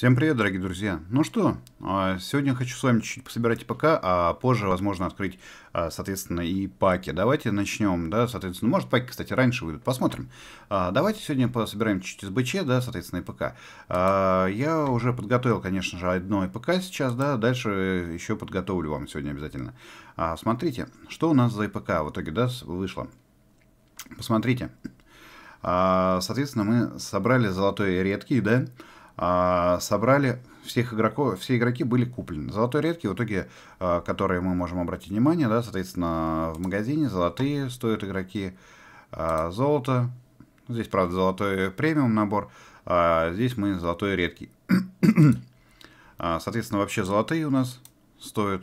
Всем привет, дорогие друзья! Ну что, а, сегодня хочу с вами чуть-чуть пособирать ИПК, а позже, возможно, открыть, а, соответственно, и паки. Давайте начнем, да, соответственно, может, паки, кстати, раньше выйдут, посмотрим. А, давайте сегодня пособираем чуть-чуть из БЧ, да, соответственно, ИПК. Я уже подготовил, конечно же, одно ИПК сейчас, да, дальше еще подготовлю вам сегодня обязательно. Смотрите, что у нас за ИПК в итоге, да, вышло. Посмотрите. Соответственно, мы собрали золотой редкий, да, а, собрали всех игроков, все игроки были куплены. Золотой редкий, в итоге, а, которые мы можем обратить внимание, да, соответственно, в магазине золотые стоят игроки, а, золото, здесь, правда, золотой премиум набор, а здесь мы золотой редкий. Соответственно, вообще золотые у нас стоят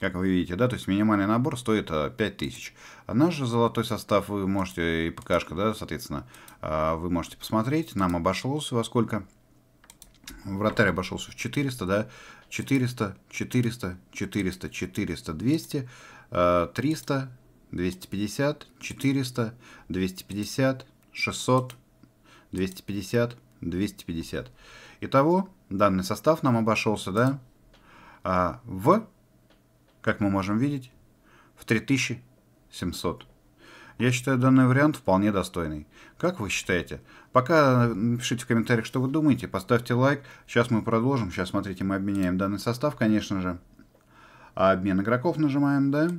как вы видите, да, то есть минимальный набор стоит 5000. А, а наш же золотой состав, вы можете, и ПКшка, да, соответственно, а, вы можете посмотреть, нам обошлось во сколько. Вратарь обошелся в 400, да, 400, 400, 400, 400, 200, 300, 250, 400, 250, 600, 250, 250. Итого, данный состав нам обошелся, да, а, в как мы можем видеть, в 3700. Я считаю данный вариант вполне достойный. Как вы считаете? Пока напишите в комментариях, что вы думаете, поставьте лайк. Сейчас мы продолжим. Сейчас, смотрите, мы обменяем данный состав, конечно же. А обмен игроков нажимаем, да?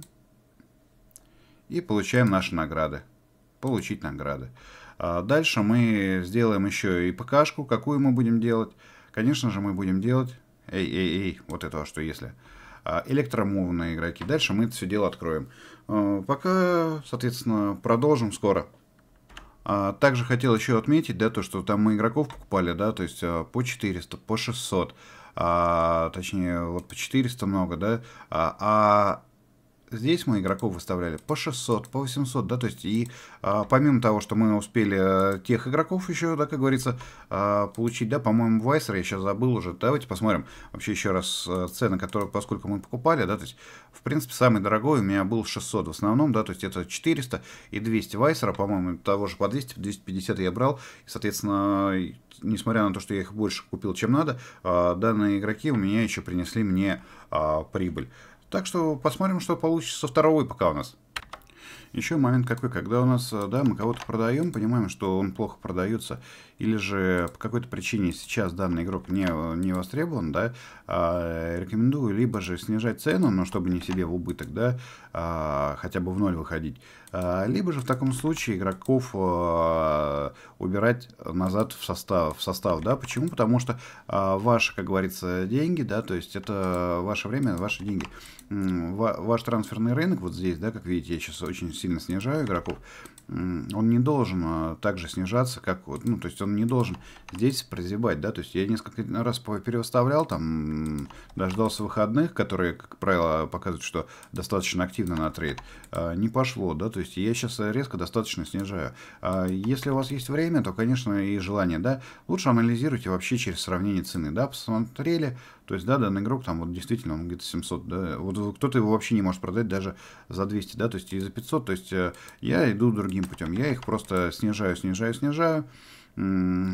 И получаем наши награды. Получить награды. А дальше мы сделаем еще и ПКшку, какую мы будем делать. Конечно же, мы будем делать... Эй, эй, эй, вот этого, что если... А, электромовные игроки. Дальше мы это все дело откроем. А, пока, соответственно, продолжим скоро. А, также хотел еще отметить, да, то, что там мы игроков покупали, да, то есть по 400, по 600, а, точнее, вот по 400 много, да, а, а здесь мы игроков выставляли по 600, по 800, да, то есть и а, помимо того, что мы успели а, тех игроков еще, да, как говорится, а, получить, да, по-моему, Вайсера, я сейчас забыл уже, давайте посмотрим вообще еще раз а, цены, которые, поскольку мы покупали, да, то есть, в принципе, самый дорогой у меня был 600 в основном, да, то есть это 400 и 200 Вайсера, по-моему, того же по 200, 250 я брал, и, соответственно, несмотря на то, что я их больше купил, чем надо, а, данные игроки у меня еще принесли мне а, прибыль. Так что посмотрим, что получится со второго пока у нас. Еще момент какой, когда у нас, э, да, мы кого-то продаем, понимаем, что он плохо продается, или же по какой-то причине сейчас данный игрок не, э, не востребован, да, а, э, рекомендую либо же снижать цену, но чтобы не себе в убыток, да, а, хотя бы в ноль выходить, а, либо же в таком случае игроков а, убирать назад в состав, в состав, да, почему? Потому что а, ваши, как говорится, деньги, да, то есть это ваше время, ваши деньги, Ва ваш трансферный рынок вот здесь, да, как видите, я сейчас очень очень сильно снижаю игроков он не должен а, также снижаться, как вот, ну, то есть он не должен здесь прозябать, да, то есть я несколько раз переставлял, там, дождался выходных, которые, как правило, показывают, что достаточно активно на трейд, а, не пошло, да, то есть я сейчас резко достаточно снижаю. А если у вас есть время, то, конечно, и желание, да, лучше анализируйте вообще через сравнение цены, да, посмотрели, то есть, да, данный игрок там вот действительно он где-то 700, да, вот кто-то его вообще не может продать даже за 200, да, то есть и за 500, то есть э, я иду другим другим путем. Я их просто снижаю, снижаю, снижаю.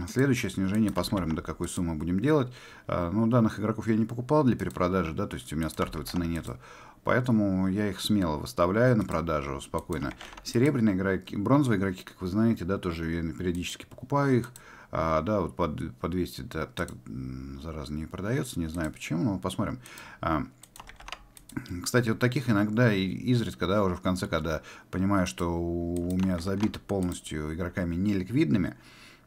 Следующее снижение, посмотрим, до какой суммы будем делать. А, ну, данных игроков я не покупал для перепродажи, да, то есть у меня стартовой цены нету. Поэтому я их смело выставляю на продажу спокойно. Серебряные игроки, бронзовые игроки, как вы знаете, да, тоже я периодически покупаю их. А, да, вот по, по 200 да, так, зараза, не продается, не знаю почему, но посмотрим. А, кстати, вот таких иногда и изредка, да, уже в конце, когда понимаю, что у меня забито полностью игроками неликвидными,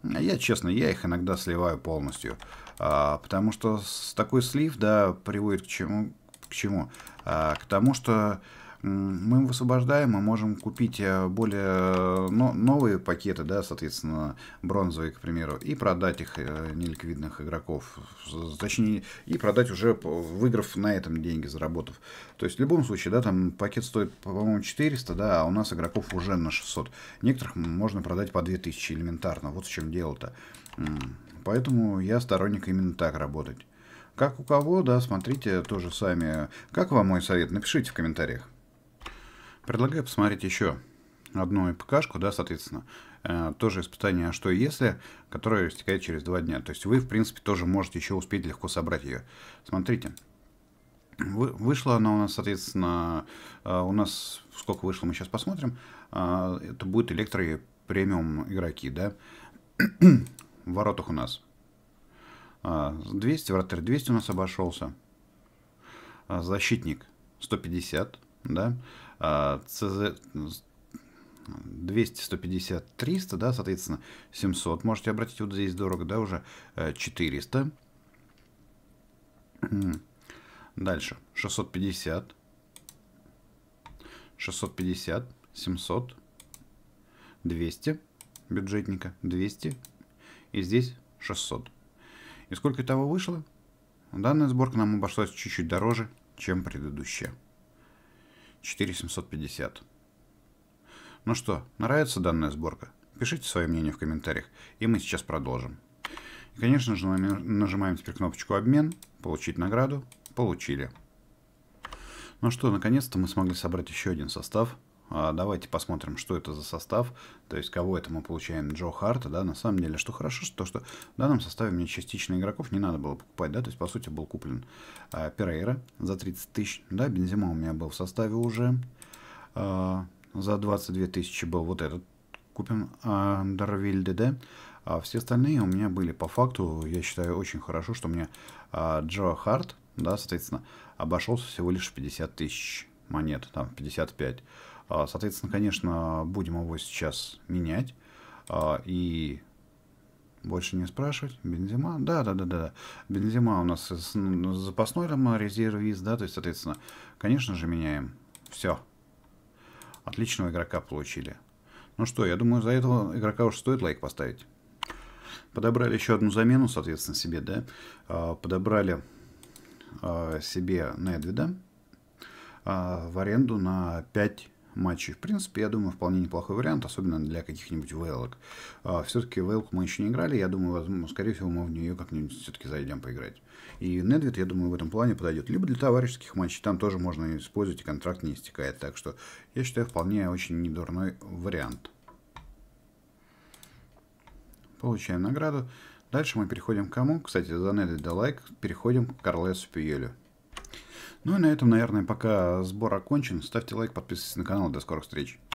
я, честно, я их иногда сливаю полностью. А, потому что с такой слив, да, приводит к чему? К, чему? А, к тому, что мы им высвобождаем, мы можем купить э, более э, но, новые пакеты, да, соответственно, бронзовые, к примеру, и продать их э, неликвидных игроков. Точнее, и продать уже, выиграв на этом деньги, заработав. То есть, в любом случае, да, там пакет стоит, по-моему, 400, да, а у нас игроков уже на 600. Некоторых можно продать по 2000 элементарно. Вот в чем дело-то. Поэтому я сторонник именно так работать. Как у кого, да, смотрите тоже сами. Как вам мой совет? Напишите в комментариях. Предлагаю посмотреть еще одну ИПКшку, да, соответственно, э, тоже испытание «А что если?», которое истекает через два дня. То есть вы, в принципе, тоже можете еще успеть легко собрать ее. Смотрите, вышла она у нас, соответственно, э, у нас, сколько вышло, мы сейчас посмотрим, э, это будет электро и премиум игроки, да, в воротах у нас 200, вратарь 200 у нас обошелся, защитник 150, да, 200, 150, 300, да, соответственно, 700. Можете обратить, вот здесь дорого, да, уже 400. Э, Дальше, 650, 650, 700, 200 бюджетника, 200, и здесь 600. И сколько того вышло? Данная сборка нам обошлась чуть-чуть дороже, чем предыдущая. 4750. Ну что, нравится данная сборка? Пишите свое мнение в комментариях, и мы сейчас продолжим. И, конечно же, нажимаем теперь кнопочку «Обмен», «Получить награду», «Получили». Ну что, наконец-то мы смогли собрать еще один состав – а давайте посмотрим, что это за состав, то есть кого это мы получаем, Джо Харта, да, на самом деле, что хорошо, что, что в данном составе мне частично игроков не надо было покупать, да, то есть, по сути, был куплен э, Перейра за 30 тысяч, да, Бензима у меня был в составе уже, э, за 22 тысячи был вот этот куплен Андервильде, да, а все остальные у меня были по факту, я считаю, очень хорошо, что мне э, Джо Харт, да, соответственно, обошелся всего лишь в 50 тысяч монет, там, 55 000. А, соответственно, конечно, будем его сейчас менять. А, и больше не спрашивать. Бензима, да, да, да, да. Бензима у нас ну, запасной там резервист, да, то есть, соответственно, конечно же, меняем. Все. Отличного игрока получили. Ну что, я думаю, за этого игрока уже стоит лайк поставить. Подобрали еще одну замену, соответственно, себе, да. А, подобрали себе Недвида в аренду на 5 матчей. В принципе, я думаю, вполне неплохой вариант, особенно для каких-нибудь вейлок. Все-таки вейлку мы еще не играли, я думаю, скорее всего, мы в нее как-нибудь все-таки зайдем поиграть. И Недвид, я думаю, в этом плане подойдет. Либо для товарищеских матчей, там тоже можно использовать, и контракт не истекает. Так что, я считаю, вполне очень недурной вариант. Получаем награду. Дальше мы переходим к кому? Кстати, за Недвида лайк. Переходим к Карлесу Пиелю. Ну и на этом, наверное, пока сбор окончен. Ставьте лайк, подписывайтесь на канал. До скорых встреч.